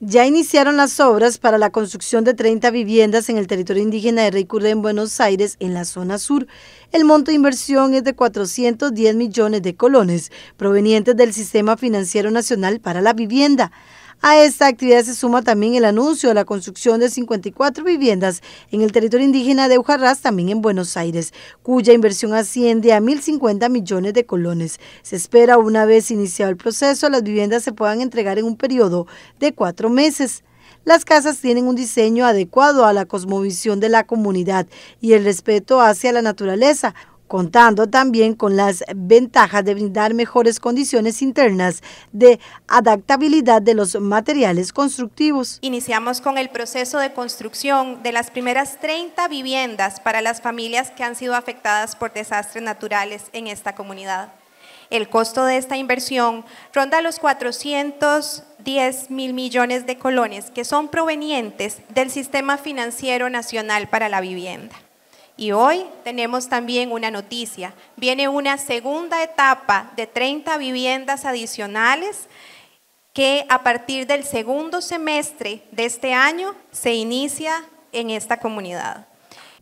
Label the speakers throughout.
Speaker 1: Ya iniciaron las obras para la construcción de 30 viviendas en el territorio indígena de Rey en Buenos Aires, en la zona sur. El monto de inversión es de 410 millones de colones, provenientes del Sistema Financiero Nacional para la Vivienda. A esta actividad se suma también el anuncio de la construcción de 54 viviendas en el territorio indígena de Ujarrás, también en Buenos Aires, cuya inversión asciende a 1.050 millones de colones. Se espera una vez iniciado el proceso, las viviendas se puedan entregar en un periodo de cuatro meses. Las casas tienen un diseño adecuado a la cosmovisión de la comunidad y el respeto hacia la naturaleza, contando también con las ventajas de brindar mejores condiciones internas de adaptabilidad de los materiales
Speaker 2: constructivos. Iniciamos con el proceso de construcción de las primeras 30 viviendas para las familias que han sido afectadas por desastres naturales en esta comunidad. El costo de esta inversión ronda los 410 mil millones de colones que son provenientes del Sistema Financiero Nacional para la Vivienda. Y hoy tenemos también una noticia. Viene una segunda etapa de 30 viviendas adicionales que a partir del segundo semestre de este año se inicia en esta comunidad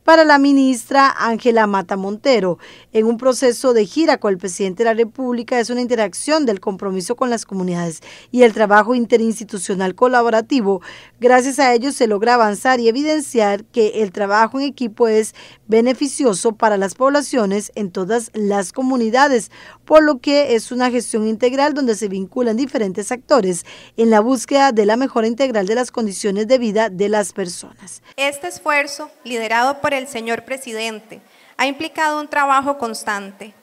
Speaker 1: para la ministra Ángela Mata Montero. En un proceso de gira con el presidente de la República es una interacción del compromiso con las comunidades y el trabajo interinstitucional colaborativo. Gracias a ello se logra avanzar y evidenciar que el trabajo en equipo es beneficioso para las poblaciones en todas las comunidades, por lo que es una gestión integral donde se vinculan diferentes actores en la búsqueda de la mejora integral de las condiciones de vida de las personas.
Speaker 2: Este esfuerzo, liderado por el señor presidente. Ha implicado un trabajo constante,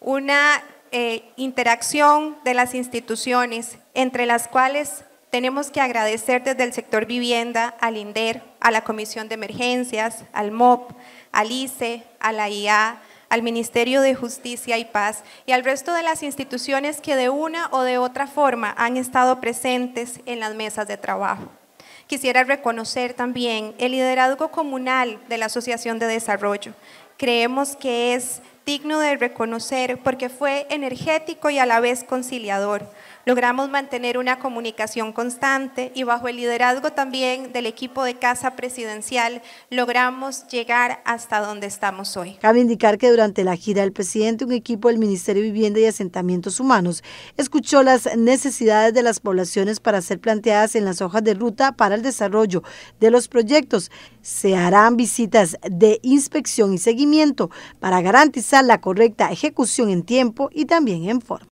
Speaker 2: una eh, interacción de las instituciones, entre las cuales tenemos que agradecer desde el sector vivienda al INDER, a la Comisión de Emergencias, al MOP, al ICE, a la IA, al Ministerio de Justicia y Paz y al resto de las instituciones que de una o de otra forma han estado presentes en las mesas de trabajo. Quisiera reconocer también el liderazgo comunal de la Asociación de Desarrollo. Creemos que es digno de reconocer porque fue energético y a la vez conciliador. Logramos mantener una comunicación constante y bajo el liderazgo también del equipo de Casa Presidencial logramos llegar hasta donde estamos hoy.
Speaker 1: Cabe indicar que durante la gira del presidente, un equipo del Ministerio de Vivienda y Asentamientos Humanos escuchó las necesidades de las poblaciones para ser planteadas en las hojas de ruta para el desarrollo de los proyectos se harán visitas de inspección y seguimiento para garantizar la correcta ejecución en tiempo y también en forma.